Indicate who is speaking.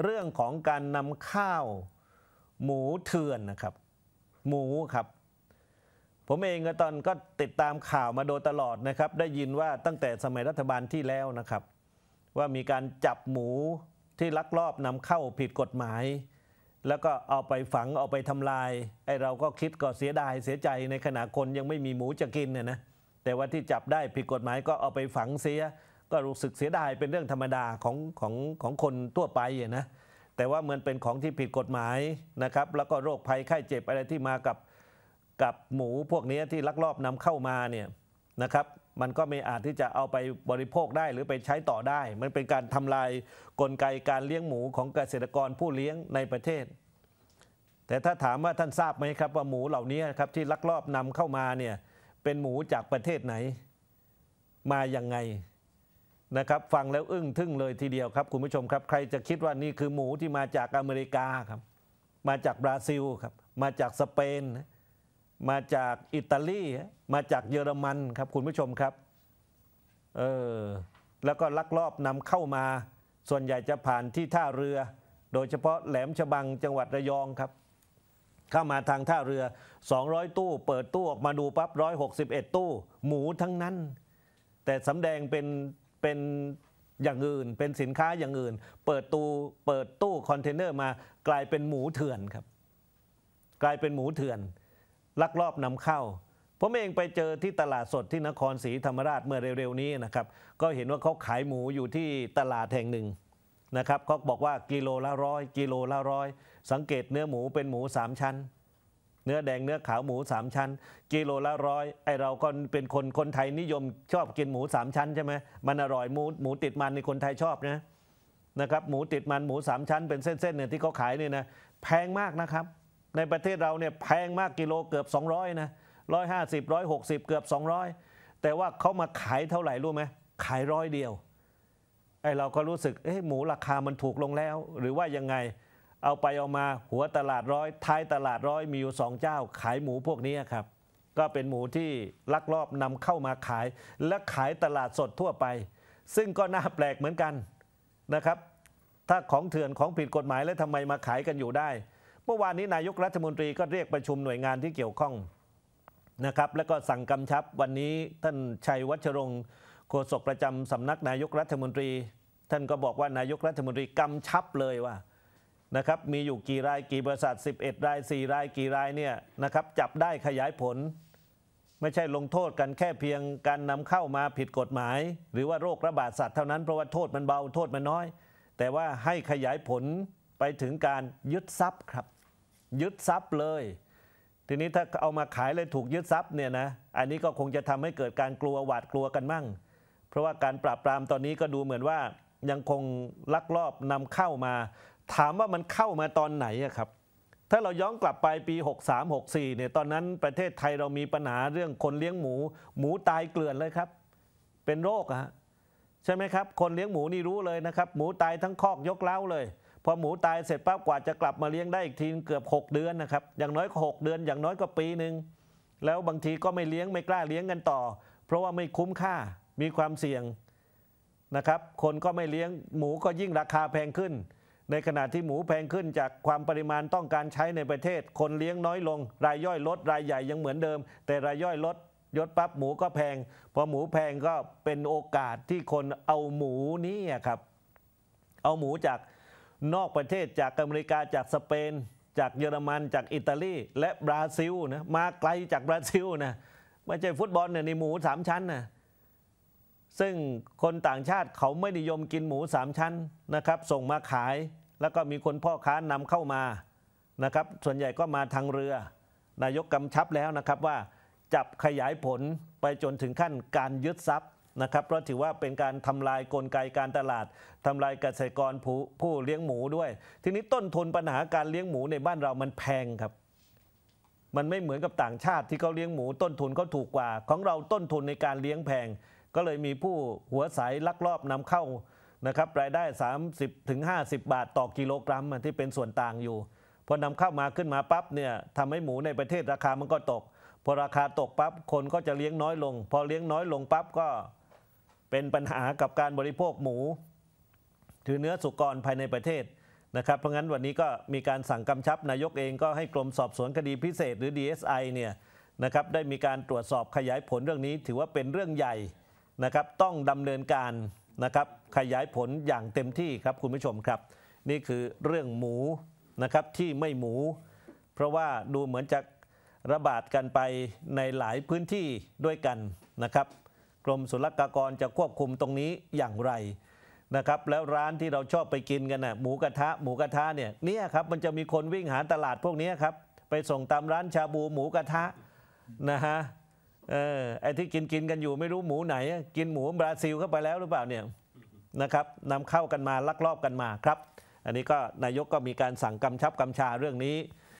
Speaker 1: เรื่องของการนำข้าว หมูเถื่อนนะครับ หมูครับ ผมเองตอนก็ติดตามข่าวมาโดยตลอดนะครับได้ยินว่าตั้งแต่สมัยรัฐบาลที่แล้วนะครับ ว่ามีการจับหมูที่ลักลอบนำเข้าผิดกฎหมาย แล้วก็เอาไปฝังเอาไปทำลายไอ้เราก็คิดก็เสียดายเสียใจในขณะคนยังไม่มีหมูจะกินเนี่ยนะแต่ว่าที่จับได้ผิดกฎหมายก็เอาไปฝังเสียก็รู้สึกเสียดายเป็นเรื่องธรรมดาของของของคนทั่วไปนะแต่ว่ามันเป็นของที่ผิดกฎหมายนะครับแล้วก็โรคภัยไข้เจ็บอะไรที่มากับกับหมูพวกนี้ที่ลักลอบนำเข้ามาเนี่ยนะครับ มันก็ไม่อาจที่จะเอาไปบริโภคได้หรือไปใช้ต่อได้ มันเป็นการทำลายกลไกการเลี้ยงหมูของเกษตรกรผู้เลี้ยงในประเทศ แต่ถ้าถามว่าท่านทราบไหมครับ ว่าหมูเหล่านี้ครับที่ลักลอบนำเข้ามาเนี่ยเป็นหมูจากประเทศไหนมาอย่างไงนะครับฟังแล้วอึ้งทึ่งเลยทีเดียวครับคุณผู้ชมครับ ใครจะคิดว่านี่คือหมูที่มาจากอเมริกาครับ มาจากบราซิลครับมาจากสเปน มาจากอิตาลีมาจากเยอรมันครับคุณผู้ชมครับเออแล้วก็ลักลอบนำเข้ามา ส่วนใหญ่จะผ่านที่ท่าเรือ โดยเฉพาะแหลมฉบังจังหวัดระยองครับ เข้ามาทางท่าเรือ 200 ตู้ เปิดตู้ออก มาดูปั๊บ161 ตู้ หมูทั้งนั้น แต่สำแดงเป็นเป็นอย่างอื่นเป็นสินค้าอย่างอื่น เปิดตู้เปิดตู้คอนเทนเนอร์มากลายเป็นหมูเถื่อนครับกลายเป็นหมูเถื่อน ลักลอบนำเข้าผมเองไปเจอที่ตลาดสดที่นครศรีธรรมราชเมื่อเร็วๆนี้นะครับก็เห็นว่าเขาขายหมูอยู่ที่ตลาดแห่งหนึ่งนะครับเขาบอกว่ากิโลละร้อยกิโลละร้อยสังเกตเนื้อหมูเป็นหมูสามชั้นเนื้อแดงเนื้อขาวหมูสามชั้น กิโลละร้อยไอเราก็เป็นคนคนไทยนิยมชอบกินหมูสามชั้นใช่ไหมมันอร่อยหมูหมูติดมันในคนไทยชอบนะนะครับหมูติดมันหมูสามชั้น เป็นเส้นๆเนี่ยที่เขาขายเนี่ยนะแพงมากนะครับ ในประเทศเราเนี่ยแพงมากกิโลเกือบ 200นะร้อยห้าสิบร้อยหกสิบเกือบ 200 แต่ว่าเขามาขายเท่าไหร่รู้ไหมขายร้อยเดียวไอเราก็รู้สึกเอ้หมูราคามันถูกลงแล้ว หรือว่ายังไงเอาไปเอามาหัวตลาดร้อยท้ายตลาดร้อยมีอยู่สองเจ้าขายหมูพวกนี้ครับก็เป็นหมูที่ลักลอบนำเข้ามาขาย และขายตลาดสดทั่วไป ซึ่งก็น่าแปลกเหมือนกันนะครับ ถ้าของเถื่อนของผิดกฎหมายแล้วทำไมมาขายกันอยู่ได้เมื่อวานนี้นายกรัฐมนตรีก็เรียกประชุมหน่วยงานที่เกี่ยวข้องนะครับ แล้วก็สั่งกำชับวันนี้ท่านชัยวัชรงค์โฆษกประจำสำนักนายกรัฐมนตรีท่านก็บอกว่านายกรัฐมนตรีกำชับเลยว่านะครับ มีอยู่กี่รายกี่บริษัท 11 ราย 4 รายกี่รายเนี่ยนะครับจับได้ขยายผล ไม่ใช่ลงโทษกันแค่เพียงการนำเข้ามาผิดกฎหมาย หรือว่าโรคระบาดสัตว์เท่านั้นเพราะว่าโทษมันเบาโทษมันน้อย แต่ว่าให้ขยายผลไปถึงการยึดทรัพย์ครับยึดทรัพย์เลย ทีนี้ถ้าเอามาขายเลยถูกยึดทรัพย์เนี่ยนะอันนี้ก็คงจะทำให้เกิดการกลัวหวาดกลัวกันมั่ง เพราะว่าการปราบปรามตอนนี้ก็ดูเหมือนว่ายังคงลักลอบนำเข้ามาถามว่ามันเข้ามาตอนไหนครับ ถ้าเราย้อนกลับไปปี63-64เนี่ยตอนนั้นประเทศไทยเรามีปัญหาเรื่องคนเลี้ยงหมู หมูตายเกลื่อนเลยครับ เป็นโรคอะใช่ไหมครับ คนเลี้ยงหมูนี่รู้เลยนะครับหมูตายทั้งคอกยกเล้าเลยพอหมูตายเสร็จปั๊บกว่าจะกลับมาเลี้ยงได้อีกทีเกือบ 6 เดือนนะครับอย่างน้อยก็ 6 เดือน อย่างน้อยก็ปีหนึ่งแล้วบางทีก็ไม่เลี้ยงไม่กล้าเลี้ยงกันต่อ เพราะว่าไม่คุ้มค่ามีความเสี่ยงนะครับคนก็ไม่เลี้ยงหมูก็ยิ่งราคาแพงขึ้นในขณะที่หมูแพงขึ้นจากความปริมาณต้องการใช้ในประเทศคนเลี้ยงน้อยลง รายย่อยลด รายใหญ่ยังเหมือนเดิม แต่รายย่อยลดยศปั๊บหมูก็แพงพอหมูแพงก็เป็นโอกาสที่คนเอาหมูนี่ครับเอาหมูจากนอกประเทศจากอเมริกาจากสเปน จากเยอรมันจากอิตาลี และบราซิลนะมาไกลจากบราซิลนะไม่ใช่ฟุตบอลเนี่ยในหมูสามชั้นนะซึ่งคนต่างชาติเขาไม่นิยมกินหมูสามชั้นนะครับ ส่งมาขายแล้วก็มีคนพ่อค้านำเข้ามานะครับส่วนใหญ่ก็มาทางเรือ นายกกำชับแล้วนะครับว่า จับขยายผลไปจนถึงขั้นการยึดทรัพย์นะครับเพราะถือว่าเป็นการทำลายกลไกการตลาดทำลายเกษตรกรผู้ผู้เลี้ยงหมูด้วย ทีนี้ต้นทุนปัญหาการเลี้ยงหมูในบ้านเรามันแพงครับ มันไม่เหมือนกับต่างชาติที่เขาเลี้ยงหมู ต้นทุนเขาถูกกว่าของเราต้นทุนในการเลี้ยงแพงก็เลยมีผู้หัวสายลักลอบนำเข้านะครับรายได้ 30ถึง50 บาทต่อกิโลกรัมที่เป็นส่วนต่างอยู่พอนำเข้ามาขึ้นมาปั๊บเนี่ยทำให้หมูในประเทศราคามันก็ตกพอราคาตกปั๊บคนก็จะเลี้ยงน้อยลง พอเลี้ยงน้อยลงปั๊บก็เป็นปัญหากับการบริโภคหมู ถือเนื้อสุกรภายในประเทศนะครับเพราะงั้นวันนี้ก็มีการสั่งกำชับนายกเอง ก็ให้กรมสอบสวนคดีพิเศษหรือ DSI เนี่ยนะครับได้มีการตรวจสอบขยายผลเรื่องนี้ ถือว่าเป็นเรื่องใหญ่นะครับต้องดำเนินการนะครับขยายผลอย่างเต็มที่ครับ คุณผู้ชมครับ นี่คือเรื่องหมูนะครับที่ไม่หมู เพราะว่าดูเหมือนจะระบาดกันไปในหลายพื้นที่ด้วยกันนะครับ กรมศุลกากรจะควบคุมตรงนี้อย่างไรนะครับ แล้วร้านที่เราชอบไปกินกันนะ่ะหมูกระทะหมูกระทะเนี่ยเนี่ยครับมันจะมีคนวิ่งหาตลาดพวกนี้ครับ ไปส่งตามร้านชาบูหมูกระทะนะฮะเออไอ้ที่กินกินกันอยู่ไม่รู้หมูไหน กินหมูบราซิลเข้าไปแล้วหรือเปล่าเนี่ยนะครับนำเข้ากันมาลักลอบกันมาครับ อันนี้ก็นายกก็มีการสั่งกำชับกำชาเรื่องนี้